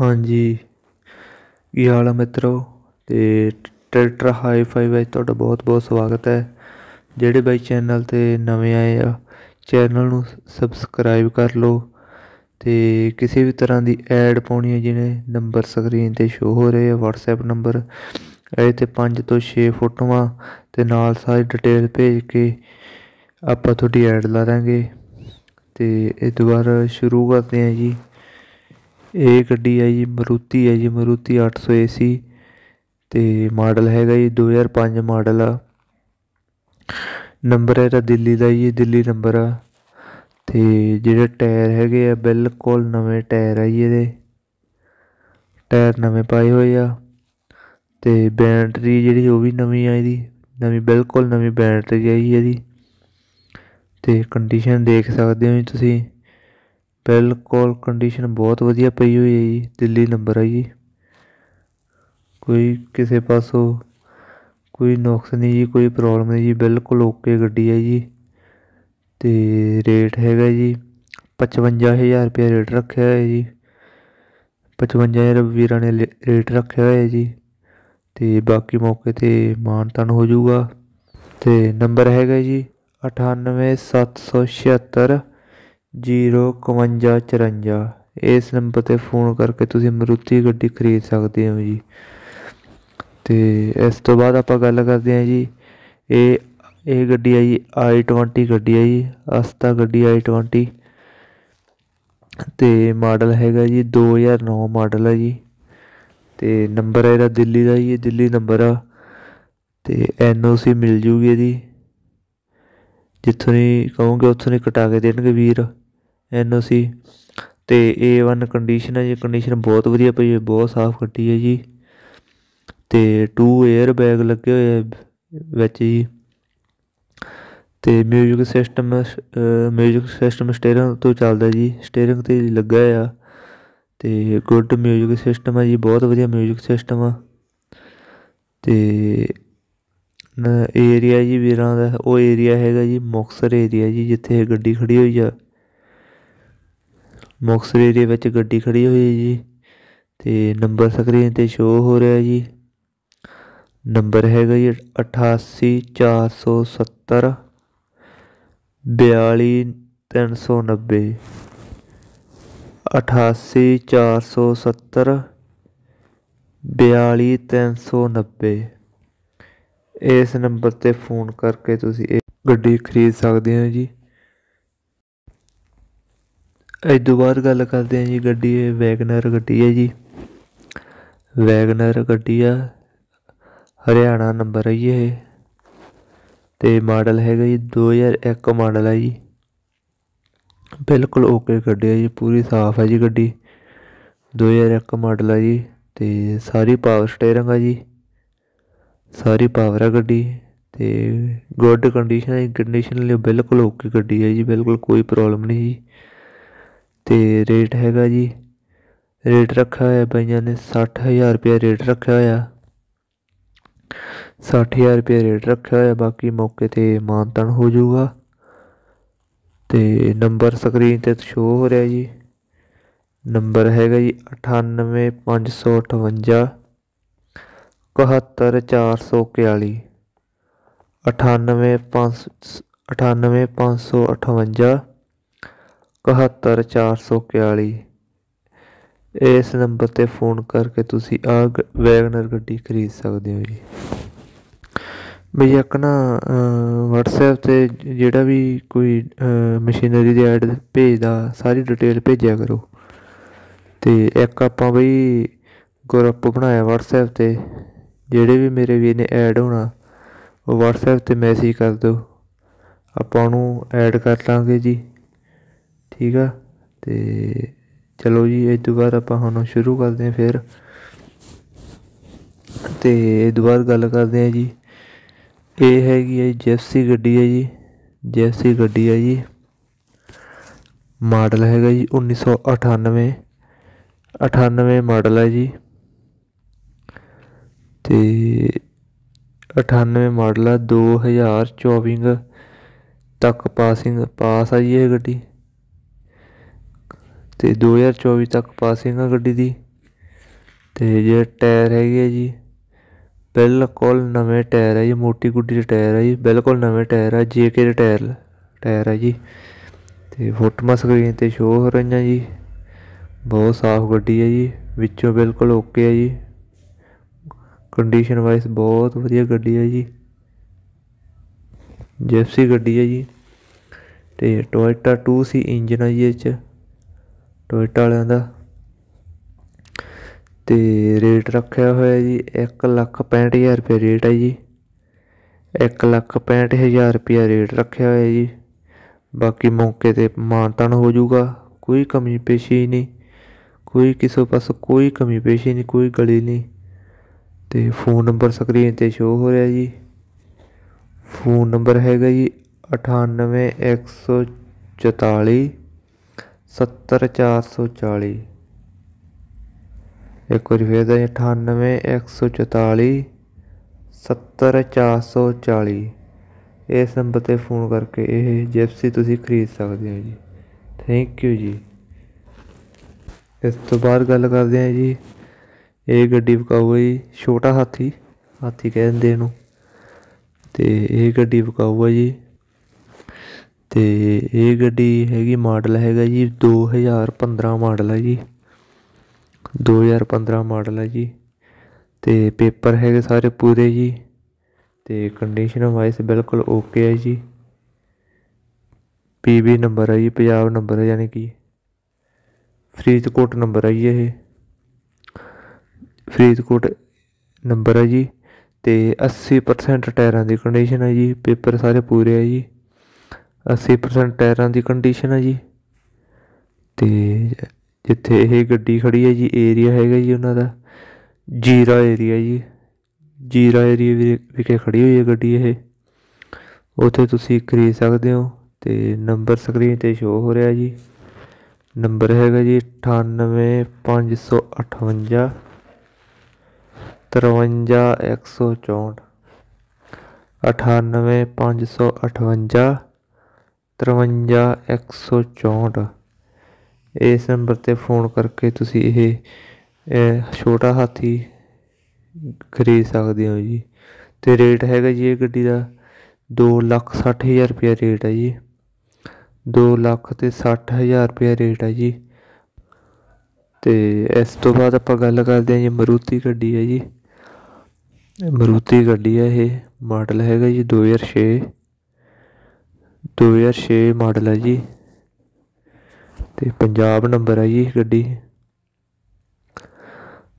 ਹਾਂਜੀ ਕੀ ਹਾਲ ਮਿੱਤਰੋ ਤੇ ਟਰੈਕਟਰ ਹਾਈ ਫਾਈ ਵਿੱਚ ਤੁਹਾਡਾ ਬਹੁਤ ਬਹੁਤ ਸਵਾਗਤ ਹੈ ਜਿਹੜੇ ਬਾਈ ਚੈਨਲ 'ਤੇ ਨਵੇਂ ਆਏ ਆ ਚੈਨਲ ਨੂੰ ਸਬਸਕ੍ਰਾਈਬ ਕਰ ਲਓ ਤੇ ਕਿਸੇ ਵੀ ਤਰ੍ਹਾਂ ਦੀ ਐਡ ਪਾਉਣੀ ਹੈ ਜਿਹਨੇ ਨੰਬਰ ਸਕਰੀਨ 'ਤੇ ਸ਼ੋ ਹੋ ਰਹੇ ਆ WhatsApp ਨੰਬਰ ਇਹ ਤੇ 5 ਤੋਂ 6 ਫੋਟੋਆਂ ਤੇ ਨਾਲ ਸਾਰੀ ਡਿਟੇਲ ਭੇਜ ਕੇ ਆਪਾਂ ਤੁਹਾਡੀ ਐਡ ਲਾ ਦਾਂਗੇ ਤੇ ਇਹ ਦੁਬਾਰਾ ਸ਼ੁਰੂ ਕਰਦੇ ਆਂ ਜੀ ਇਹ ਗੱਡੀ ਹੈ ਜੀ ਮਰੂਤੀ ਹੈ ਜੀ ਮਰੂਤੀ 800 AC ਤੇ ਮਾਡਲ ਹੈਗਾ ਜੀ 2005 ਮਾਡਲ ਆ ਨੰਬਰ ਹੈ ਇਹਦਾ ਦਿੱਲੀ ਦਾ ਜੀ ਦਿੱਲੀ ਨੰਬਰ ਆ ਤੇ ਜਿਹੜੇ ਟਾਇਰ ਹੈਗੇ ਆ ਬਿਲਕੁਲ ਨਵੇਂ ਟਾਇਰ ਆ ਜੀ ਇਹਦੇ ਟਾਇਰ ਨਵੇਂ ਪਾਏ ਹੋਏ ਆ ਤੇ ਬੈਟਰੀ ਜਿਹੜੀ ਉਹ ਵੀ ਨਵੀਂ ਆ ਇਹਦੀ ਨਵੀਂ ਬਿਲਕੁਲ ਨਵੀਂ ਬੈਟਰੀ ਆਈ ਜੀ ਤੇ ਕੰਡੀਸ਼ਨ ਦੇਖ ਸਕਦੇ ਹੋ ਤੁਸੀਂ ਬਿਲਕੁਲ ਕੰਡੀਸ਼ਨ ਬਹੁਤ ਵਧੀਆ ਪਈ ਹੋਈ ਹੈ ਜੀ ਦਿੱਲੀ ਨੰਬਰ ਹੈ ਜੀ ਕੋਈ ਕਿਸੇ ਪਾਸੋਂ ਕੋਈ ਨੁਕਸ ਨਹੀਂ ਜੀ ਕੋਈ ਪ੍ਰੋਬਲਮ ਨਹੀਂ ਜੀ ਬਿਲਕੁਲ ਓਕੇ ਗੱਡੀ ਹੈ ਜੀ ਤੇ ਰੇਟ ਹੈਗਾ ਜੀ 55000 ਰੁਪਏ ਰੇਟ ਰੱਖਿਆ ਹੈ ਜੀ 55000 ਵੀਰਾਂ ਨੇ ਰੇਟ ਰੱਖਿਆ ਹੋਇਆ ਜੀ ਤੇ ਬਾਕੀ ਮੌਕੇ ਤੇ ਮਾਨ ਤਨ ਹੋ ਜਾਊਗਾ ਤੇ ਨੰਬਰ ਹੈਗਾ ਜੀ 98776 ਜੀਰੋ ਇਸ ਨੰਬਰ 'ਤੇ ਫੋਨ ਕਰਕੇ ਤੁਸੀਂ ਮਰੂਤੀ ਗੱਡੀ ਖਰੀਦ ਸਕਦੇ ਹੋ ਜੀ ਤੇ ਇਸ ਤੋਂ ਬਾਅਦ ਆਪਾਂ ਗੱਲ ਕਰਦੇ ਹਾਂ ਜੀ ਇਹ ਇਹ ਗੱਡੀ ਆ ਜੀ i20 ਗੱਡੀ ਆ ਜੀ ਅਸਤਾ ਗੱਡੀ i20 ਤੇ ਮਾਡਲ ਹੈਗਾ ਜੀ 2009 ਮਾਡਲ ਹੈ ਜੀ ਤੇ ਨੰਬਰ ਹੈ ਇਹਦਾ ਦਿੱਲੀ ਦਾ ਜੀ ਦਿੱਲੀ ਨੰਬਰ ਆ ਤੇ ਐਨਓਸੀ ਮਿਲ ਜੂਗੀ ਇਹਦੀ ਜਿੱਥੋਂ ਨਹੀਂ ਕਹੋਗੇ ਉੱਥੋਂ ਨਹੀਂ ਕਟਾ ਕੇ ਦੇਣਗੇ ਵੀਰ ਐਨ ਓ ਸੀ ਏ ਕੰਡੀਸ਼ਨ ਹੈ ਜੀ ਕੰਡੀਸ਼ਨ ਬਹੁਤ ਵਧੀਆ ਪਈ ਹੈ ਬਹੁਤ ਸਾਫ਼ ਗੱਡੀ ਹੈ ਜੀ ਤੇ 2 ਏਅਰ ਬੈਗ ਲੱਗੇ ਹੋਏ ਵਿੱਚ ਜੀ ਤੇ 뮤직 ਸਿਸਟਮ 뮤직 ਸਿਸਟਮ ਸਟੇਰਿੰਗ ਤੋਂ ਚੱਲਦਾ ਜੀ ਸਟੇਰਿੰਗ 'ਤੇ ਲੱਗਾ ਆ ਤੇ ਗੁੱਡ 뮤직 ਸਿਸਟਮ ਹੈ ਜੀ ਬਹੁਤ ਵਧੀਆ 뮤직 ਸਿਸਟਮ ਆ ਨਾ ਏਰੀਆ ਜੀ ਵੀਰਾਂ ਦਾ ਉਹ ਏਰੀਆ ਹੈਗਾ ਜੀ ਮੁਕਸਰ ਏਰੀਆ ਜੀ ਜਿੱਥੇ ਗੱਡੀ ਖੜੀ ਹੋਈ ਆ ਮੋਕਸਰੀ ਦੇ ਵਿੱਚ ਗੱਡੀ ਖੜੀ ਹੋਈ ਹੈ ਜੀ ਤੇ ਨੰਬਰ ਸਕਰੀਨ ਤੇ ਸ਼ੋ ਹੋ ਰਿਹਾ ਜੀ ਨੰਬਰ ਹੈਗਾ ਜੀ 88470 42390 88470 42390 ਇਸ ਨੰਬਰ ਤੇ ਫੋਨ ਕਰਕੇ ਤੁਸੀਂ ਇਹ ਗੱਡੀ ਖਰੀਦ ਸਕਦੇ ਹੋ ਜੀ ਇਸ ਤੋਂ ਬਾਅਦ ਗੱਲ ਕਰਦੇ ਹਾਂ ਜੀ ਗੱਡੀ ਇਹ ਵੈਗਨਰ ਗੱਡੀ ਹੈ ਜੀ ਵੈਗਨਰ ਗੱਡੀ ਆ ਹਰਿਆਣਾ ਨੰਬਰ ਹੈ ਇਹ ਤੇ ਮਾਡਲ ਹੈਗਾ ਜੀ 2001 ਮਾਡਲ ਹੈ ਜੀ ਬਿਲਕੁਲ ਓਕੇ ਗੱਡੀ ਹੈ ਜੀ ਪੂਰੀ ਸਾਫ਼ ਹੈ ਜੀ ਗੱਡੀ 2001 ਮਾਡਲ ਹੈ ਜੀ ਤੇ ਸਾਰੀ ਪਾਵਰ ਸਟੀਅਰਿੰਗ ਹੈ ਜੀ ਸਾਰੀ ਪਾਵਰ ਹੈ ਗੱਡੀ ਤੇ ਗੁੱਡ ਕੰਡੀਸ਼ਨ ਹੈ ਕੰਡੀਸ਼ਨ ਲਈ ਬਿਲਕੁਲ ਓਕੇ ਗੱਡੀ ਹੈ ਜੀ ਬਿਲਕੁਲ ਕੋਈ ਪ੍ਰੋਬਲਮ ਨਹੀਂ ਜੀ ਅਤੇ ਰੇਟ ਹੈਗਾ ਜੀ ਰੇਟ ਰੱਖਿਆ ਹੋਇਆ ਬਾਈਆਂ ਨੇ 60000 ਰੁਪਏ ਰੇਟ ਰੱਖਿਆ ਹੋਇਆ 60000 ਰੁਪਏ ਰੇਟ ਰੱਖਿਆ ਹੋਇਆ ਬਾਕੀ ਮੌਕੇ ਤੇ ਮਾਨਤਨ ਹੋ ਜਾਊਗਾ ਤੇ ਨੰਬਰ ਸਕਰੀਨ ਤੇ ਸ਼ੋ ਹੋ ਰਿਹਾ ਜੀ ਨੰਬਰ ਹੈਗਾ ਜੀ 98558 71441 98558 ਬਹੱਤਰ ਇਸ ਨੰਬਰ ਤੇ ਫੋਨ ਕਰਕੇ ਤੁਸੀਂ ਆ ਵੈਗਨਰ ਗੱਡੀ ਖਰੀਦ ਸਕਦੇ ਹੋ ਜੀ ਬਈ ਆਪਣਾ WhatsApp ਤੇ ਜਿਹੜਾ ਵੀ ਕੋਈ ਮਸ਼ੀਨਰੀ ਦੇ ਐਡ ਭੇਜਦਾ ਸਾਰੀ ਡਿਟੇਲ ਭੇਜਿਆ ਕਰੋ ਤੇ ਇੱਕ ਆਪਾਂ ਬਈ ਗਰੁੱਪ ਬਣਾਇਆ WhatsApp ਤੇ ਜਿਹੜੇ ਵੀ ਮੇਰੇ ਵੀਰ ਨੇ ਐਡ ਹੋਣਾ ਉਹ WhatsApp ਤੇ ਮੈਸੇਜ ਕਰ ਦਿਓ ਆਪਾਂ ਉਹਨੂੰ ਐਡ ਕਰ ਲਾਂਗੇ ਜੀ ਠੀਕ ਆ ਤੇ ਚਲੋ ਜੀ ਇਹ ਤੋਂ ਬਾਅਦ ਆਪਾਂ ਹੁਣ ਸ਼ੁਰੂ ਕਰਦੇ ਹਾਂ ਫਿਰ ਤੇ ਇਹ ਦੁਬਾਰ ਗੱਲ ਕਰਦੇ ਹਾਂ ਜੀ ਇਹ ਹੈਗੀ ਹੈ ਜੈਸੀ ਗੱਡੀ ਹੈ ਜੀ ਜੈਸੀ ਗੱਡੀ ਹੈ ਜੀ ਮਾਡਲ ਹੈਗਾ ਜੀ 1998 98 ਮਾਡਲ ਹੈ ਜੀ ਤੇ 98 ਮਾਡਲ ਆ 2024 ਤੱਕ ਪਾਸਿੰਗ ਪਾਸ ਆ ਜੀ ਇਹ ਗੱਡੀ ਤੇ 2024 ਤੱਕ ਪਾਸਿੰਗ ਆ ਗੱਡੀ ਦੀ ਤੇ ਜੇ ਟਾਇਰ ਹੈਗੇ ਆ ਜੀ ਬਿਲਕੁਲ ਨਵੇਂ ਟਾਇਰ ਹੈ ਜੀ ਮੋਟੀ ਗੁੱਡੀ ਦੇ ਟਾਇਰ ਹੈ ਜੀ ਬਿਲਕੁਲ ਨਵੇਂ ਟਾਇਰ ਹੈ ਜੇਕੇ ਦੇ ਟਾਇਰ ਟਾਇਰ ਹੈ ਜੀ ਤੇ ਫੋਟੋਆਂ ਸਕਰੀਨ ਤੇ ਸ਼ੋ ਹੋ ਰਹੀਆਂ ਜੀ ਬਹੁਤ ਸਾਫ਼ ਗੱਡੀ ਹੈ ਜੀ ਵਿੱਚੋਂ ਬਿਲਕੁਲ ਓਕੇ ਹੈ ਜੀ ਕੰਡੀਸ਼ਨ ਵਾਈਸ ਬਹੁਤ ਵਧੀਆ ਗੱਡੀ ਹੈ ਜੀ ਜੈਪਸੀ ਗੱਡੀ ਹੈ ਜੀ ਤੇ ਟੋਇਟਾ 2C ਇੰਜਨ ਹੈ ਜੀ ਇਹ ਚ ਟੋਇਟਾ ਵਾਲਿਆਂ ਦਾ ਤੇ ਰੇਟ ਰੱਖਿਆ ਹੋਇਆ ਜੀ 165000 ਰੁਪਏ ਰੇਟ ਹੈ ਜੀ 165000 ਰੁਪਏ ਰੇਟ ਰੱਖਿਆ ਹੋਇਆ ਜੀ ਬਾਕੀ ਮੌਕੇ ਤੇ ਮਾਨਤਨ ਹੋ ਜਾਊਗਾ ਕੋਈ ਕਮੀ ਪੇਸ਼ੀ ਨਹੀਂ ਕੋਈ ਕਿਸੇ ਪਾਸ ਕੋਈ ਕਮੀ ਪੇਸ਼ੀ ਨਹੀਂ ਕੋਈ ਗਲੀ ਨਹੀਂ ਤੇ ਫੋਨ ਨੰਬਰ ਸਕਰੀਨ ਤੇ ਸ਼ੋ ਹੋ ਰਿਹਾ ਜੀ ਫੋਨ ਨੰਬਰ ਹੈਗਾ ਜੀ 98144 ਸੱਤਰ ਚਾਰ ਸੌ ਚਾਲੀ ਇੱਕ ਵਾਰੀ ਫੇਰ ਦਾ 98 144 70 440 ਇਸ ਨੰਬਰ ਤੇ ਫੋਨ ਕਰਕੇ ਇਹ ਜਿਪਸੀ ਤੁਸੀਂ ਖਰੀਦ ਸਕਦੇ ਹੋ ਜੀ ਥੈਂਕ ਯੂ ਜੀ ਇਸ ਤੋਂ ਬਾਅਦ ਗੱਲ ਕਰਦੇ ਹਾਂ ਜੀ ਇਹ ਗੱਡੀ ਵਿਕਾਊ ਹੈ ਜੀ ਛੋਟਾ ਹਾਥੀ ਹਾਥੀ ਕਹਿੰਦੇ ਨੂੰ ਤੇ ਇਹ ਗੱਡੀ ਵਿਕਾਊ ਹੈ ਜੀ ਤੇ ਇਹ ਗੱਡੀ ਹੈਗੀ ਮਾਡਲ ਹੈਗਾ ਜੀ 2015 ਮਾਡਲ ਹੈ ਜੀ 2015 ਮਾਡਲ ਹੈ ਜੀ ਤੇ ਪੇਪਰ ਹੈਗੇ ਸਾਰੇ ਪੂਰੇ ਜੀ ਤੇ ਕੰਡੀਸ਼ਨ ਵਾਈਸ ਬਿਲਕੁਲ ਓਕੇ ਹੈ ਜੀ ਪੀਬੀ ਨੰਬਰ ਹੈ ਜੀ ਪੰਜਾਬ ਨੰਬਰ ਹੈ ਯਾਨੀ ਕਿ ਫਰੀਦਕੋਟ ਨੰਬਰ ਹੈ ਜੀ ਇਹ ਫਰੀਦਕੋਟ ਨੰਬਰ ਹੈ ਜੀ ਤੇ 80% ਟਾਇਰਾਂ ਦੀ ਕੰਡੀਸ਼ਨ ਹੈ ਜੀ ਪੇਪਰ ਸਾਰੇ ਪੂਰੇ ਹੈ ਜੀ 80% ਟਾਇਰਾਂ ਦੀ ਕੰਡੀਸ਼ਨ ਹੈ ਜੀ ਤੇ ਜਿੱਥੇ ਇਹ ਗੱਡੀ ਖੜੀ ਹੈ ਜੀ ਏਰੀਆ ਹੈਗਾ ਜੀ ਉਹਨਾਂ ਦਾ ਜੀਰਾ ਏਰੀਆ ਜੀ ਜੀਰਾ ਏਰੀਆ ਵਿਖੇ ਖੜੀ ਹੋਈ ਹੈ ਗੱਡੀ ਇਹ ਉੱਥੇ ਤੁਸੀਂ ਖਰੀਦ ਸਕਦੇ ਹੋ ਤੇ ਨੰਬਰ ਸਕਰੀਨ ਤੇ ਸ਼ੋ ਹੋ ਰਿਹਾ ਜੀ ਨੰਬਰ ਹੈਗਾ ਜੀ 98558 53164 98558 ਤਰਵੰਜਾ ਇਸ ਨੰਬਰ 'ਤੇ ਫੋਨ ਕਰਕੇ ਤੁਸੀਂ ਇਹ ਛੋਟਾ ਹਾਥੀ ਖਰੀਦ ਸਕਦੇ ਹੋ ਜੀ ਤੇ ਰੇਟ ਹੈਗਾ ਜੀ ਇਹ ਗੱਡੀ ਦਾ 260000 ਰੁਪਏ ਰੇਟ ਹੈ ਜੀ 2 ਲੱਖ ਤੇ 60000 ਰੁਪਏ ਰੇਟ ਹੈ ਜੀ ਤੇ ਇਸ ਤੋਂ ਬਾਅਦ ਆਪਾਂ ਗੱਲ ਕਰਦੇ ਹਾਂ ਜੀ ਮਰੂਤੀ ਗੱਡੀ ਹੈ ਜੀ ਮਰੂਤੀ ਗੱਡੀ ਹੈ ਇਹ ਮਾਡਲ ਹੈਗਾ ਜੀ 2006 2006 ਮਾਡਲ ਹੈ ਜੀ ਤੇ ਪੰਜਾਬ ਨੰਬਰ ਹੈ ਜੀ ਗੱਡੀ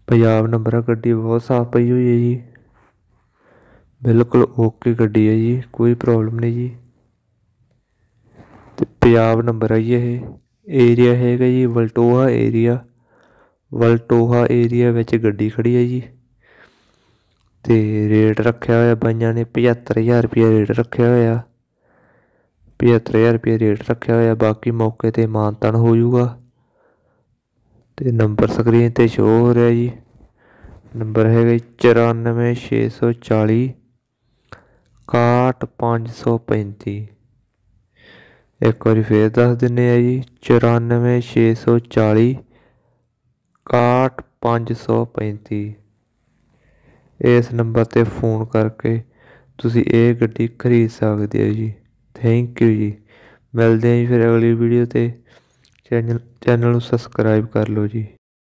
ਪੰਜਾਬ ਨੰਬਰ ਹੈ ਗੱਡੀ ਬਹੁਤ ਸਾਫ਼ ਪਈ ਹੋਈ ਹੈ ਜੀ ਬਿਲਕੁਲ ਓਕੇ ਗੱਡੀ ਹੈ ਜੀ ਕੋਈ ਪ੍ਰੋਬਲਮ ਨਹੀਂ ਜੀ ਤੇ ਪੰਜਾਬ ਨੰਬਰ ਹੈ ਜੀ ਇਹ ਏਰੀਆ ਹੈਗਾ ਜੀ ਵਲਟੋਹਾ ਏਰੀਆ ਵਲਟੋਹਾ ਏਰੀਆ ਵਿੱਚ ਗੱਡੀ ਖੜੀ ਹੈ ਜੀ ਤੇ ਰੇਟ ਰੱਖਿਆ ਹੋਇਆ ਬਾਈਆਂ ਨੇ 75000 ਰੁਪਏ ਰੇਟ ਰੱਖਿਆ ਹੋਇਆ 75 ਰੁਪਏ ਰੇਟ ਰੱਖਿਆ ਹੋਇਆ ਬਾਕੀ ਮੌਕੇ ਤੇ ਮਾਨਤਨ ਹੋ ਜਾਊਗਾ ਤੇ ਨੰਬਰ ਸਕਰੀਨ ਤੇ ਸ਼ੋ ਹੋ ਰਿਹਾ ਜੀ ਨੰਬਰ ਹੈਗਾ 94640 61535 ਇੱਕ ਵਾਰੀ ਫੇਰ ਦੱਸ ਦਿੰਨੇ ਆ ਜੀ 94640 61535 ਇਸ ਨੰਬਰ ਤੇ ਫੋਨ ਕਰਕੇ ਤੁਸੀਂ ਇਹ ਗੱਡੀ ਖਰੀਦ ਸਕਦੇ ਹੋ ਜੀ ਥੈਂਕ ਯੂ ਜੀ ਮਿਲਦੇ ਹਾਂ ਜੀ ਫਿਰ ਅਗਲੀ ਵੀਡੀਓ 'ਤੇ ਚੈਨਲ ਚੈਨਲ ਨੂੰ ਸਬਸਕ੍ਰਾਈਬ ਕਰ ਲਓ ਜੀ